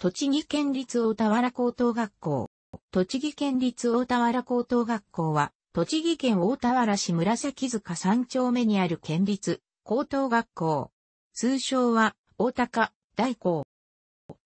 栃木県立大田原高等学校。栃木県立大田原高等学校は、栃木県大田原市紫塚3丁目にある県立高等学校。通称は、大高、大高。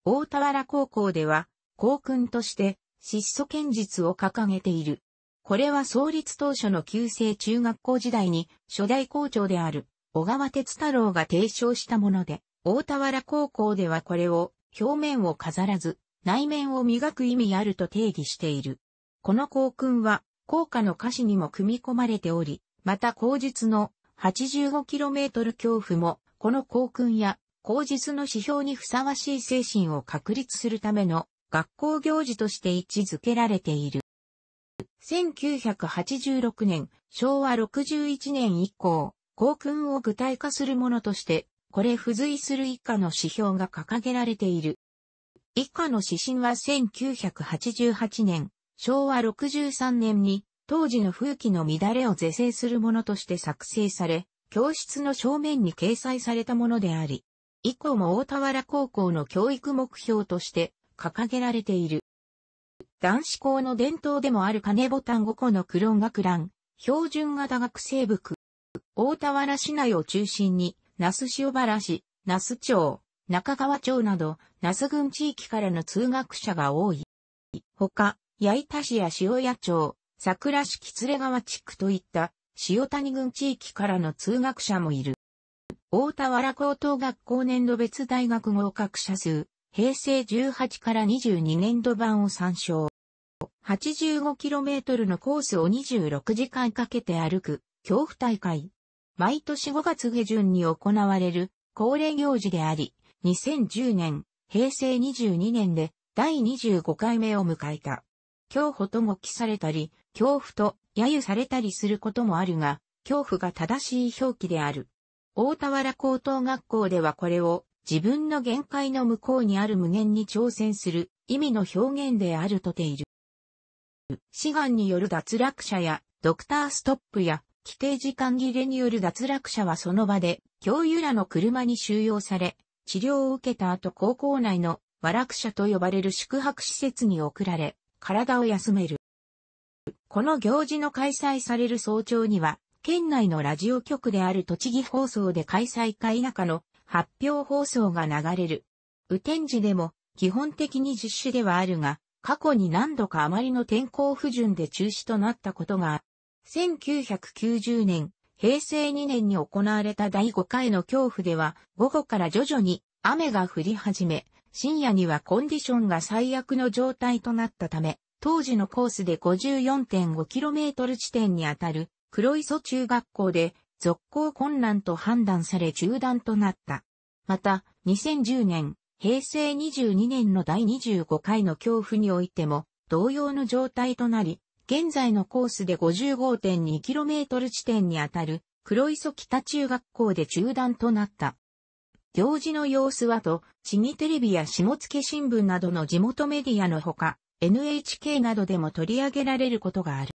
大田原高校では、校訓として、質素堅実を掲げている。これは創立当初の旧制中学校時代に、初代校長である、小川哲太郎が提唱したもので、大田原高校ではこれを、表面を飾らず、内面を磨く意味あると定義している。この校訓は、校歌の歌詞にも組み込まれており、また口述の 85km 恐怖も、この校訓や、口述の指標にふさわしい精神を確立するための学校行事として位置づけられている。1986年、昭和61年以降、校訓を具体化するものとして、これ付随する以下の指標が掲げられている。以下の指針は1988年、昭和63年に当時の風紀の乱れを是正するものとして作成され、教室の正面に掲載されたものであり、以降も大田原高校の教育目標として掲げられている。男子校の伝統でもある金ボタン5個のクロン学ラン、標準型学生部区、大田原市内を中心に、那須塩原市、那須町、中川町など、那須郡地域からの通学者が多い。他、八板市や塩屋町、桜市木連川地区といった、塩谷郡地域からの通学者もいる。大田原高等学校年度別大学合格者数、平成18から22年度版を参照。85km のコースを26時間かけて歩く、恐怖大会。毎年5月下旬に行われる恒例行事であり、2010年、平成22年で第25回目を迎えた。恐怖と語記されたり、恐怖と揶揄されたりすることもあるが、恐怖が正しい表記である。大田原高等学校ではこれを自分の限界の向こうにある無限に挑戦する意味の表現であるとている。志願による脱落者やドクターストップや規定時間切れによる脱落者はその場で、教諭らの車に収容され、治療を受けた後高校内の和楽者と呼ばれる宿泊施設に送られ、体を休める。この行事の開催される早朝には、県内のラジオ局である栃木放送で開催か否かの発表放送が流れる。雨天時でも基本的に実施ではあるが、過去に何度かあまりの天候不順で中止となったことがあ1990年、平成2年に行われた第5回の恐怖では、午後から徐々に雨が降り始め、深夜にはコンディションが最悪の状態となったため、当時のコースで 54.5km 地点にあたる黒磯中学校で続行困難と判断され中断となった。また、2010年、平成22年の第25回の恐怖においても同様の状態となり、現在のコースで 55.2km 地点にあたる黒磯北中学校で中断となった。行事の様子はと、地味テレビや下野新聞などの地元メディアのほか、NHK などでも取り上げられることがある。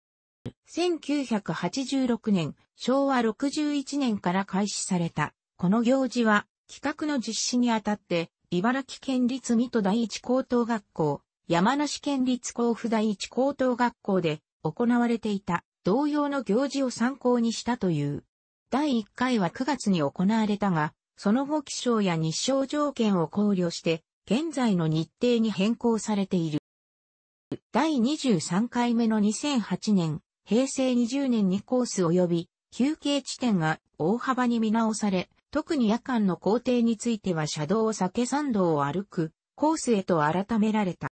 1986年、昭和61年から開始された、この行事は、企画の実施にあたって、茨城県立水戸第一高等学校、山梨県立甲府第一高等学校で行われていた同様の行事を参考にしたという。第1回は9月に行われたが、その後気象や日照条件を考慮して、現在の日程に変更されている。第23回目の2008年、平成20年にコース及び休憩地点が大幅に見直され、特に夜間の工程については車道を避け参道を歩くコースへと改められた。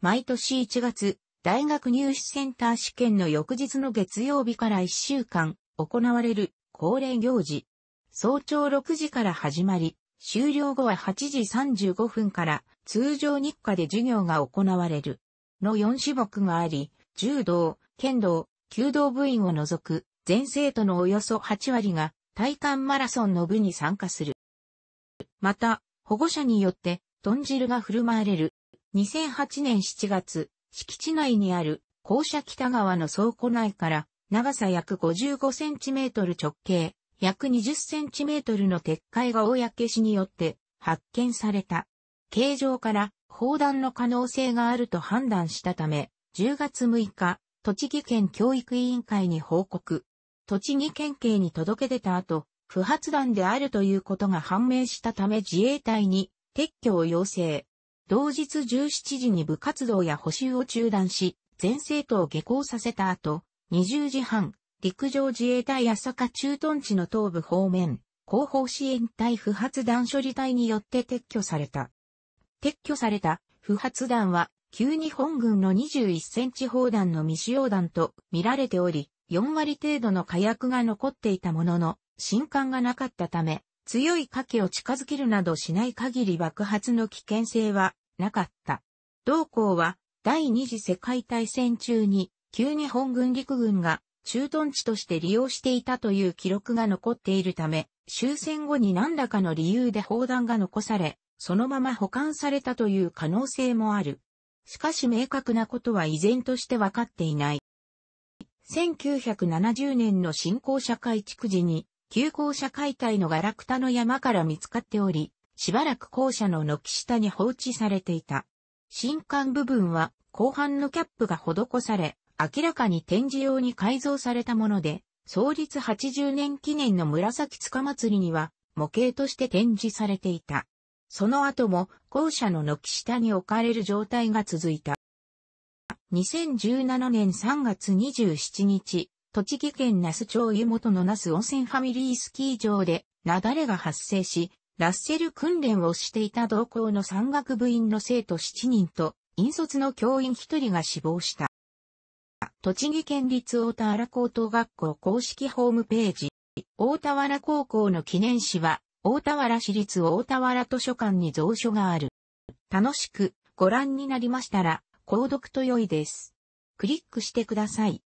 毎年1月、大学入試センター試験の翌日の月曜日から1週間行われる恒例行事。早朝6時から始まり、終了後は8時35分から通常日課で授業が行われる。の4種目があり、柔道、剣道、弓道部員を除く全生徒のおよそ8割が体感マラソンの部に参加する。また、保護者によって豚汁が振る舞われる2008年7月、敷地内にある校舎北側の倉庫内から長さ約5 5トル直径、約2 0トルの鉄塊が公市によって発見された。形状から砲弾の可能性があると判断したため、10月6日、栃木県教育委員会に報告。栃木県警に届け出た後、不発弾であるということが判明したため自衛隊に撤去を要請。同日17時に部活動や補修を中断し、全生徒を下校させた後、20時半、陸上自衛隊朝霞駐屯地の東部方面、後方支援隊不発弾処理隊によって撤去された。撤去された不発弾は、旧日本軍の21センチ砲弾の未使用弾と見られており、4割程度の火薬が残っていたものの、新艦がなかったため、強い火器を近づけるなどしない限り爆発の危険性はなかった。同校は第二次世界大戦中に旧日本軍陸軍が駐屯地として利用していたという記録が残っているため、終戦後に何らかの理由で砲弾が残され、そのまま保管されたという可能性もある。しかし明確なことは依然として分かっていない。1970年の新興社会築時に旧校舎解体のガラクタの山から見つかっており、しばらく校舎の軒下に放置されていた。新館部分は後半のキャップが施され、明らかに展示用に改造されたもので、創立80年記念の紫塚祭りには模型として展示されていた。その後も校舎の軒下に置かれる状態が続いた。2017年3月27日、栃木県那須町湯本の那須温泉ファミリースキー場で、雪崩が発生し、ラッセル訓練をしていた同校の山岳部員の生徒7人と、引率の教員1人が死亡した。栃木県立大田原高等学校公式ホームページ、大田原高校の記念誌は、大田原市立大田原図書館に蔵書がある。楽しくご覧になりましたら、購読と良いです。クリックしてください。